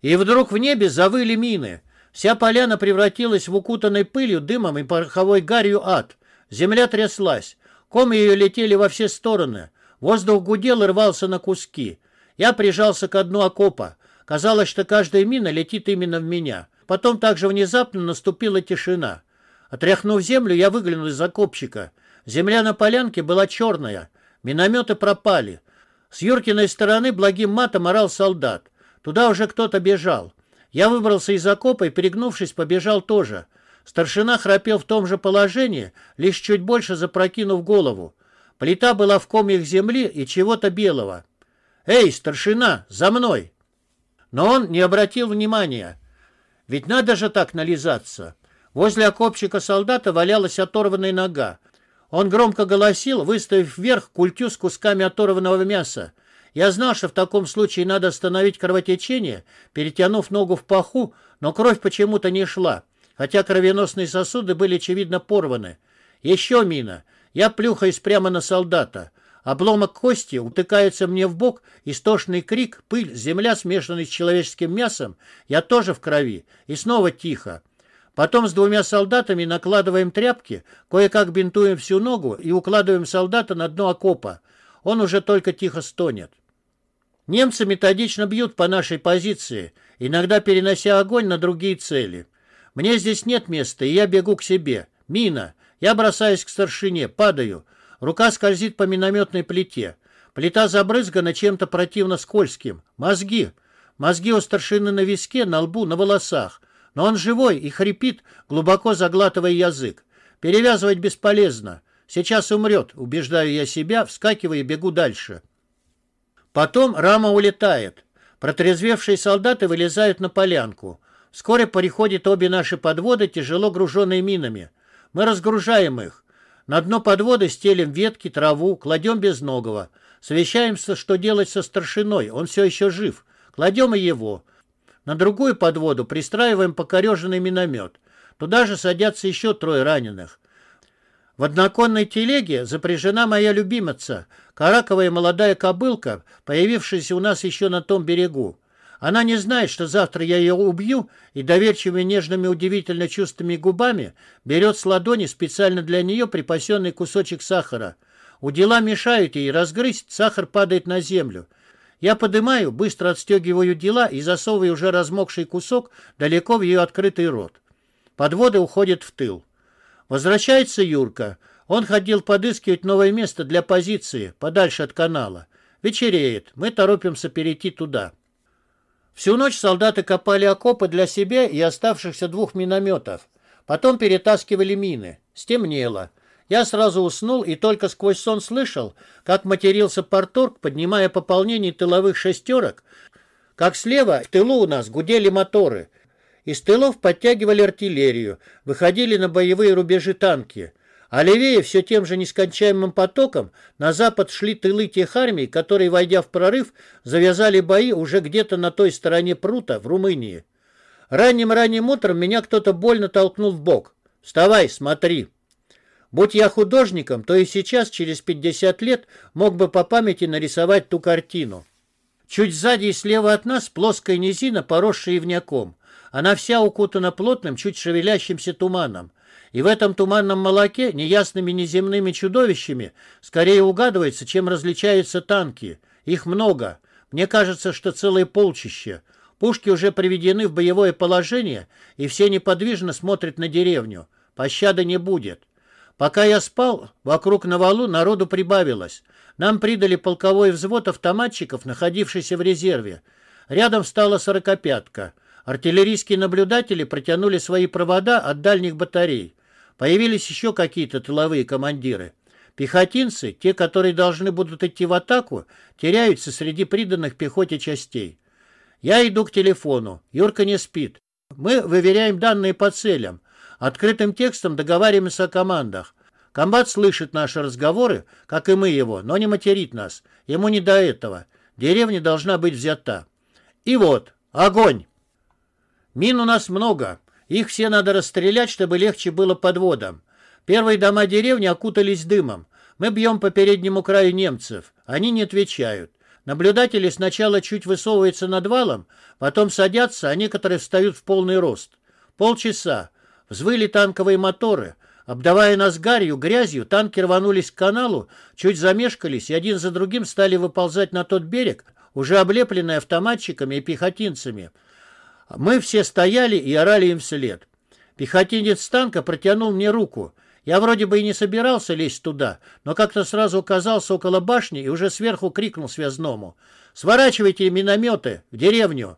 И вдруг в небе завыли мины. Вся поляна превратилась в укутанной пылью, дымом и пороховой гарью ад. Земля тряслась. Комы ее летели во все стороны. Воздух гудел и рвался на куски. Я прижался к дну окопа. Казалось, что каждая мина летит именно в меня. Потом также внезапно наступила тишина. Отряхнув землю, я выглянул из окопчика. Земля на полянке была черная. Минометы пропали. С Юркиной стороны благим матом орал солдат. Туда уже кто-то бежал. Я выбрался из окопа и, перегнувшись, побежал тоже. Старшина храпел в том же положении, лишь чуть больше запрокинув голову. Плита была в комьях земли и чего-то белого. «Эй, старшина, за мной!» Но он не обратил внимания. Ведь надо же так нализаться. Возле окопчика солдата валялась оторванная нога. Он громко голосил, выставив вверх культю с кусками оторванного мяса. Я знал, что в таком случае надо остановить кровотечение, перетянув ногу в паху, но кровь почему-то не шла, хотя кровеносные сосуды были, очевидно, порваны. Еще мина. Я плюхаюсь прямо на солдата. Обломок кости утыкается мне в бок, истошный крик, пыль, земля, смешанная с человеческим мясом. Я тоже в крови. И снова тихо. Потом с двумя солдатами накладываем тряпки, кое-как бинтуем всю ногу и укладываем солдата на дно окопа. Он уже только тихо стонет. Немцы методично бьют по нашей позиции, иногда перенося огонь на другие цели. Мне здесь нет места, и я бегу к себе. Мина. Я бросаюсь к старшине, падаю. Рука скользит по минометной плите. Плита забрызгана чем-то противно скользким. Мозги. Мозги у старшины на виске, на лбу, на волосах. Но он живой и хрипит, глубоко заглатывая язык. Перевязывать бесполезно. Сейчас умрет, убеждаю я себя, вскакивая и бегу дальше. Потом рама улетает. Протрезвевшие солдаты вылезают на полянку. Вскоре приходят обе наши подводы, тяжело груженные минами. Мы разгружаем их. На дно подводы стелим ветки, траву, кладем безногого. Совещаемся, что делать со старшиной, он все еще жив. Кладем и его. На другую подводу пристраиваем покореженный миномет. Туда же садятся еще трое раненых. В одноконной телеге запряжена моя любимица, караковая молодая кобылка, появившаяся у нас еще на том берегу. Она не знает, что завтра я ее убью, и доверчивыми, нежными, удивительно чувствами губами берет с ладони специально для нее припасенный кусочек сахара. У дела мешают ей разгрызть, сахар падает на землю. Я подымаю, быстро отстегиваю дела и засовываю уже размокший кусок далеко в ее открытый рот. Подводы уходят в тыл. Возвращается Юрка. Он ходил подыскивать новое место для позиции, подальше от канала. Вечереет. Мы торопимся перейти туда. Всю ночь солдаты копали окопы для себя и оставшихся двух минометов. Потом перетаскивали мины. Стемнело. Я сразу уснул и только сквозь сон слышал, как матерился Порторг, поднимая пополнение тыловых шестерок, как слева в тылу у нас гудели моторы. Из тылов подтягивали артиллерию, выходили на боевые рубежи танки. А левее все тем же нескончаемым потоком на запад шли тылы тех армий, которые, войдя в прорыв, завязали бои уже где-то на той стороне прута в Румынии. Ранним-ранним утром меня кто-то больно толкнул в бок. «Вставай, смотри!» Будь я художником, то и сейчас, через 50 лет, мог бы по памяти нарисовать ту картину. Чуть сзади и слева от нас плоская низина, поросшая ивняком. Она вся укутана плотным, чуть шевелящимся туманом. И в этом туманном молоке неясными неземными чудовищами скорее угадывается, чем различаются танки. Их много. Мне кажется, что целое полчище. Пушки уже приведены в боевое положение, и все неподвижно смотрят на деревню. Пощады не будет. Пока я спал, вокруг на валу народу прибавилось. Нам придали полковой взвод автоматчиков, находившийся в резерве. Рядом стала сорокопятка. Артиллерийские наблюдатели протянули свои провода от дальних батарей. Появились еще какие-то тыловые командиры. Пехотинцы, те, которые должны будут идти в атаку, теряются среди приданных пехоте частей. Я иду к телефону. Юрка не спит. Мы выверяем данные по целям. Открытым текстом договариваемся о командах. Комбат слышит наши разговоры, как и мы его, но не материт нас. Ему не до этого. Деревня должна быть взята. И вот, огонь! Мин у нас много. Их все надо расстрелять, чтобы легче было подводом. Первые дома деревни окутались дымом. Мы бьем по переднему краю немцев. Они не отвечают. Наблюдатели сначала чуть высовываются над валом, потом садятся, а некоторые встают в полный рост. Полчаса. Взвыли танковые моторы. Обдавая нас гарью, грязью, танки рванулись к каналу, чуть замешкались и один за другим стали выползать на тот берег, уже облепленный автоматчиками и пехотинцами. Мы все стояли и орали им вслед. Пехотинец танка протянул мне руку. Я вроде бы и не собирался лезть туда, но как-то сразу оказался около башни и уже сверху крикнул связному. «Сворачивайте минометы в деревню!»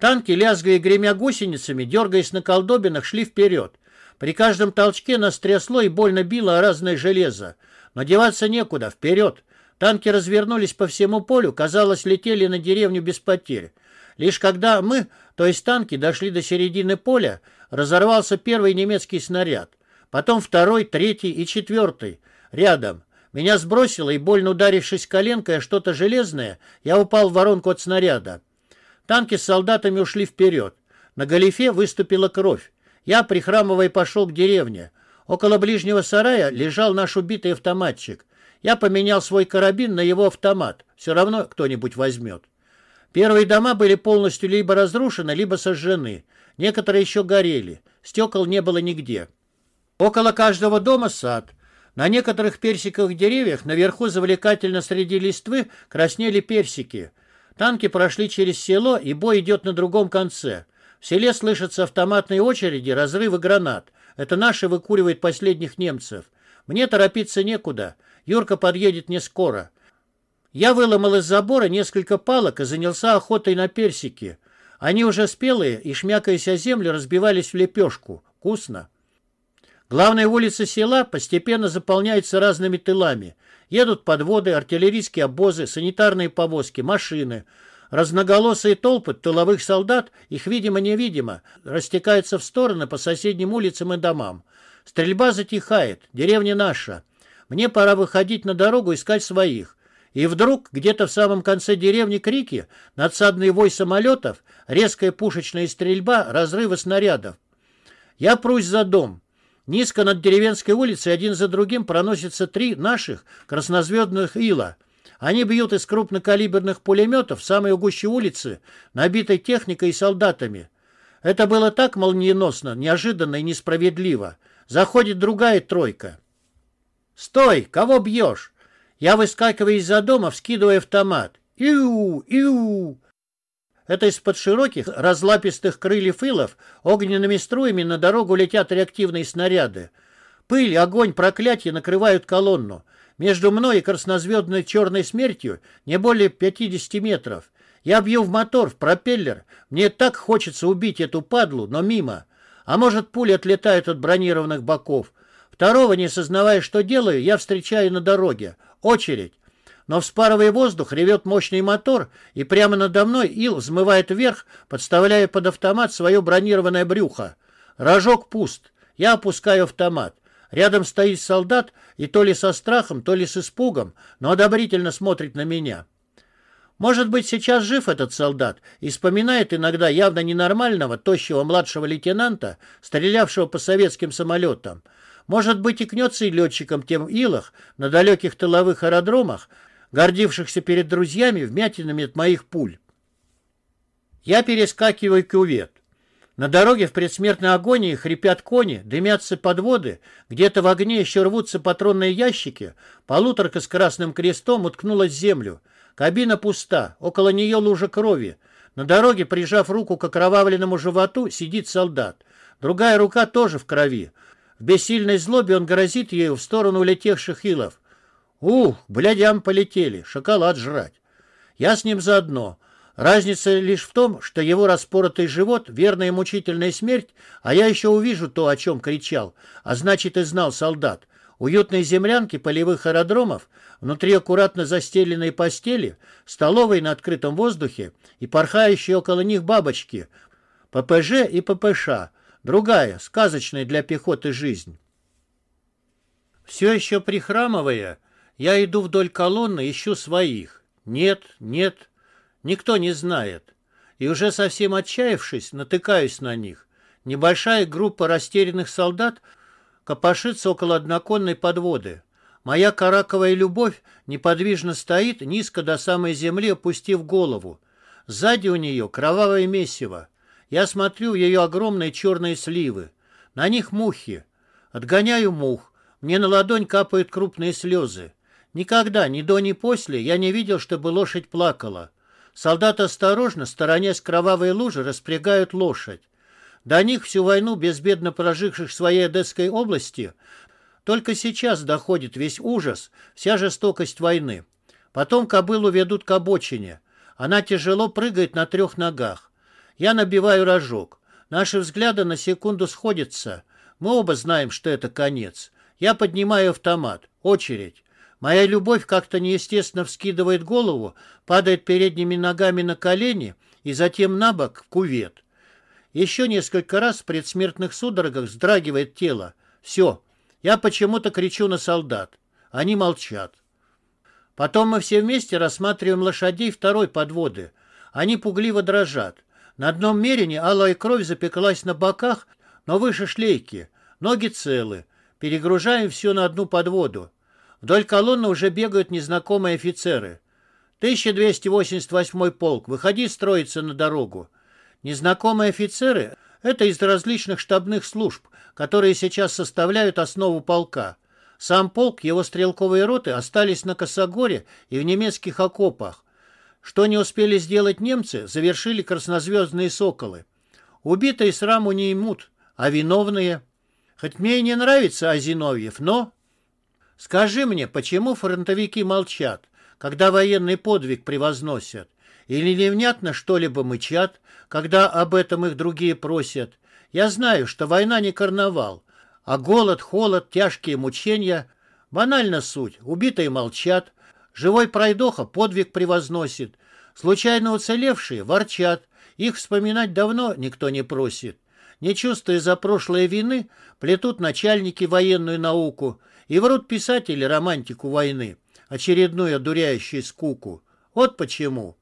Танки, лязгая и гремя гусеницами, дергаясь на колдобинах, шли вперед. При каждом толчке нас трясло и больно било разное железо. Но деваться некуда, вперед. Танки развернулись по всему полю, казалось, летели на деревню без потерь. Лишь когда мы, то есть танки, дошли до середины поля, разорвался первый немецкий снаряд. Потом второй, третий и четвертый. Рядом. Меня сбросило, и больно ударившись коленкой о что-то железное, я упал в воронку от снаряда. Танки с солдатами ушли вперед. На галифе выступила кровь. Я, прихрамывая, пошел к деревне. Около ближнего сарая лежал наш убитый автоматчик. Я поменял свой карабин на его автомат. Все равно кто-нибудь возьмет. Первые дома были полностью либо разрушены, либо сожжены. Некоторые еще горели. Стекол не было нигде. Около каждого дома сад. На некоторых персиковых деревьях наверху завлекательно среди листвы краснели персики – Танки прошли через село, и бой идет на другом конце. В селе слышатся автоматные очереди, разрывы гранат. Это наши выкуривают последних немцев. Мне торопиться некуда. Юрка подъедет не скоро. Я выломал из забора несколько палок и занялся охотой на персики. Они уже спелые и, шмякаясь о землю, разбивались в лепешку. Вкусно. Главная улица села постепенно заполняется разными тылами – Едут подводы, артиллерийские обозы, санитарные повозки, машины. Разноголосые толпы тыловых солдат, их видимо-невидимо, растекаются в стороны по соседним улицам и домам. Стрельба затихает, деревня наша. Мне пора выходить на дорогу искать своих. И вдруг где-то в самом конце деревни крики, надсадный вой самолетов, резкая пушечная стрельба, разрывы снарядов. Я прусь за дом. Низко над деревенской улицей один за другим проносятся три наших краснозвездных ила. Они бьют из крупнокалиберных пулеметов самой гуще улицы, набитой техникой и солдатами. Это было так молниеносно, неожиданно и несправедливо. Заходит другая тройка. «Стой! Кого бьешь?» Я выскакиваю из-за дома, вскидывая автомат. «Иу! Иу!» Это из-под широких, разлапистых крыльев илов огненными струями на дорогу летят реактивные снаряды. Пыль, огонь, проклятие накрывают колонну. Между мной и краснозвездной черной смертью не более 50 метров. Я бью в мотор, в пропеллер. Мне так хочется убить эту падлу, но мимо. А может, пули отлетают от бронированных боков. Второго, не сознавая, что делаю, я встречаю на дороге. Очередь но, вспарывая воздух, ревет мощный мотор, и прямо надо мной ил взмывает вверх, подставляя под автомат свое бронированное брюхо. Рожок пуст. Я опускаю автомат. Рядом стоит солдат, и то ли со страхом, то ли с испугом, но одобрительно смотрит на меня. Может быть, сейчас жив этот солдат и вспоминает иногда явно ненормального, тощего младшего лейтенанта, стрелявшего по советским самолетам. Может быть, и кнется и летчиком тем илах на далеких тыловых аэродромах, гордившихся перед друзьями вмятинами от моих пуль. Я перескакиваю кювет. На дороге в предсмертной агонии хрипят кони, дымятся подводы, где-то в огне еще рвутся патронные ящики, полуторка с красным крестом уткнулась в землю. Кабина пуста, около нее лужа крови. На дороге, прижав руку к окровавленному животу, сидит солдат. Другая рука тоже в крови. В бессильной злобе он грозит ею в сторону улетевших илов. Ух, блядям полетели, шоколад жрать. Я с ним заодно. Разница лишь в том, что его распоротый живот, верная и мучительная смерть, а я еще увижу то, о чем кричал, а значит и знал солдат. Уютные землянки полевых аэродромов, внутри аккуратно застеленные постели, столовые на открытом воздухе и порхающие около них бабочки, ППЖ и ППШ, а. другая, сказочная для пехоты жизнь. Все еще прихрамывая, я иду вдоль колонны, ищу своих. Нет, нет, никто не знает. И уже совсем отчаявшись, натыкаюсь на них. Небольшая группа растерянных солдат копошится около одноконной подводы. Моя караковая любовь неподвижно стоит, низко до самой земли опустив голову. Сзади у нее кровавое месиво. Я смотрю ее огромные черные сливы. На них мухи. Отгоняю мух. Мне на ладонь капают крупные слезы. Никогда, ни до, ни после, я не видел, чтобы лошадь плакала. Солдаты осторожно, сторонясь кровавой лужи, распрягают лошадь. До них всю войну, безбедно проживших в своей Одесской области, только сейчас доходит весь ужас, вся жестокость войны. Потом кобылу ведут к обочине. Она тяжело прыгает на трех ногах. Я набиваю рожок. Наши взгляды на секунду сходятся. Мы оба знаем, что это конец. Я поднимаю автомат. Очередь. Моя любовь как-то неестественно вскидывает голову, падает передними ногами на колени и затем на бок в кувет. Еще несколько раз в предсмертных судорогах вздрагивает тело. Все, я почему-то кричу на солдат. Они молчат. Потом мы все вместе рассматриваем лошадей второй подводы. Они пугливо дрожат. На одном мерине алая кровь запеклась на боках, но выше шлейки. Ноги целы. Перегружаем все на одну подводу. Вдоль колонны уже бегают незнакомые офицеры. 1288 полк, выходи строиться на дорогу. Незнакомые офицеры – это из различных штабных служб, которые сейчас составляют основу полка. Сам полк, его стрелковые роты остались на Косогоре и в немецких окопах. Что не успели сделать немцы, завершили краснозвездные соколы. Убитые сраму не имут, а виновные. Хоть мне и не нравится Азиновьев, но Скажи мне, почему фронтовики молчат, когда военный подвиг превозносят? Или невнятно что-либо мычат, когда об этом их другие просят? Я знаю, что война не карнавал, а голод, холод, тяжкие мучения — банально суть. Убитые молчат, живой пройдоха подвиг превозносит, случайно уцелевшие ворчат, их вспоминать давно никто не просит. Не чувствуя за прошлое вины, плетут начальники военную науку, и врут писатели романтику войны, очередную одуряющую скуку. Вот почему.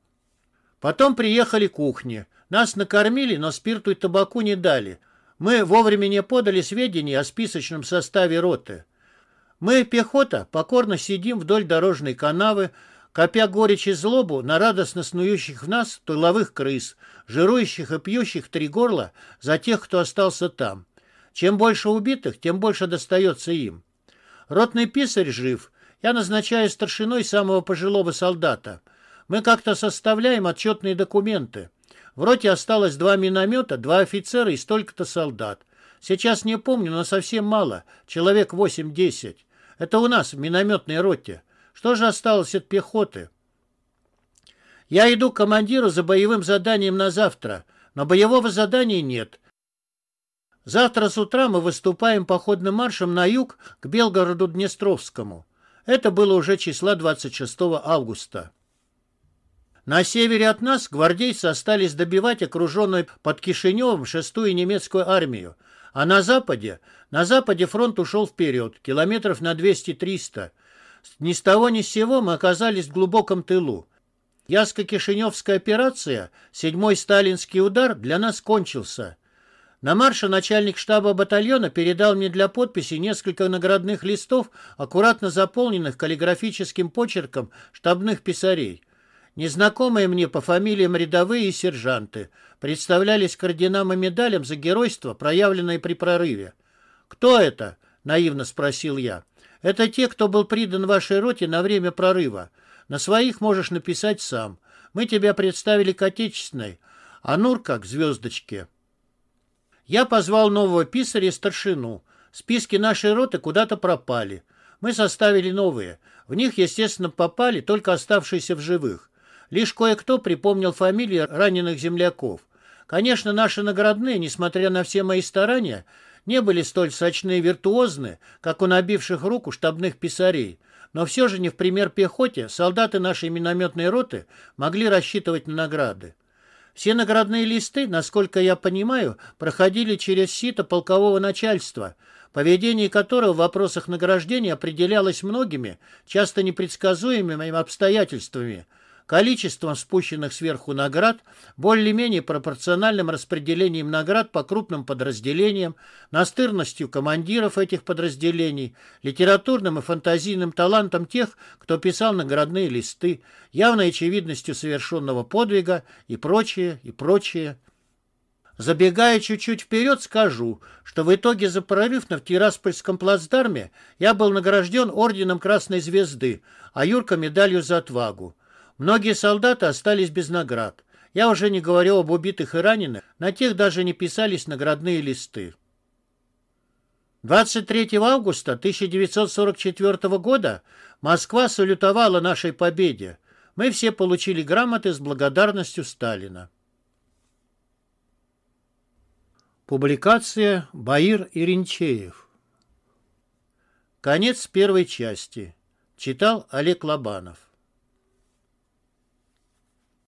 Потом приехали кухни. Нас накормили, но спирту и табаку не дали. Мы вовремя не подали сведения о списочном составе роты. Мы, пехота, покорно сидим вдоль дорожной канавы, копя горечь и злобу на радостно снующих в нас тыловых крыс, жирующих и пьющих три горла за тех, кто остался там. Чем больше убитых, тем больше достается им. Ротный писарь жив. Я назначаю старшиной самого пожилого солдата. Мы как-то составляем отчетные документы. В роте осталось два миномета, два офицера и столько-то солдат. Сейчас не помню, но совсем мало. Человек 8-10. Это у нас в минометной роте. Что же осталось от пехоты? Я иду к командиру за боевым заданием на завтра, но боевого задания нет. Завтра с утра мы выступаем походным маршем на юг к Белгороду-Днестровскому. Это было уже числа 26 августа. На севере от нас гвардейцы остались добивать окруженную под Кишиневым шестую немецкую армию, а на западе, на западе фронт ушел вперед, километров на 200-300. Ни с того ни с сего мы оказались в глубоком тылу. Яско-Кишиневская операция, седьмой сталинский удар для нас кончился – на марше начальник штаба батальона передал мне для подписи несколько наградных листов, аккуратно заполненных каллиграфическим почерком штабных писарей. Незнакомые мне по фамилиям рядовые и сержанты представлялись к орденам и медалям за геройство, проявленное при прорыве. «Кто это?» — наивно спросил я. «Это те, кто был придан вашей роте на время прорыва. На своих можешь написать сам. Мы тебя представили к отечественной, а Нур как звездочке». Я позвал нового писаря и старшину. Списки нашей роты куда-то пропали. Мы составили новые. В них, естественно, попали только оставшиеся в живых. Лишь кое-кто припомнил фамилии раненых земляков. Конечно, наши наградные, несмотря на все мои старания, не были столь сочны и виртуозны, как у набивших руку штабных писарей. Но все же не в пример пехоте солдаты нашей минометной роты могли рассчитывать на награды. Все наградные листы, насколько я понимаю, проходили через сито полкового начальства, поведение которого в вопросах награждения определялось многими, часто непредсказуемыми обстоятельствами, количеством спущенных сверху наград, более-менее пропорциональным распределением наград по крупным подразделениям, настырностью командиров этих подразделений, литературным и фантазийным талантом тех, кто писал наградные листы, явной очевидностью совершенного подвига и прочее, и прочее. Забегая чуть-чуть вперед, скажу, что в итоге за прорыв на Тираспольском плацдарме я был награжден орденом Красной Звезды, а Юрка медалью за отвагу. Многие солдаты остались без наград. Я уже не говорил об убитых и раненых, на тех даже не писались наградные листы. 23 августа 1944 года Москва салютовала нашей победе. Мы все получили грамоты с благодарностью Сталина. Публикация Баир Иринчеев. Конец первой части. Читал Олег Лобанов.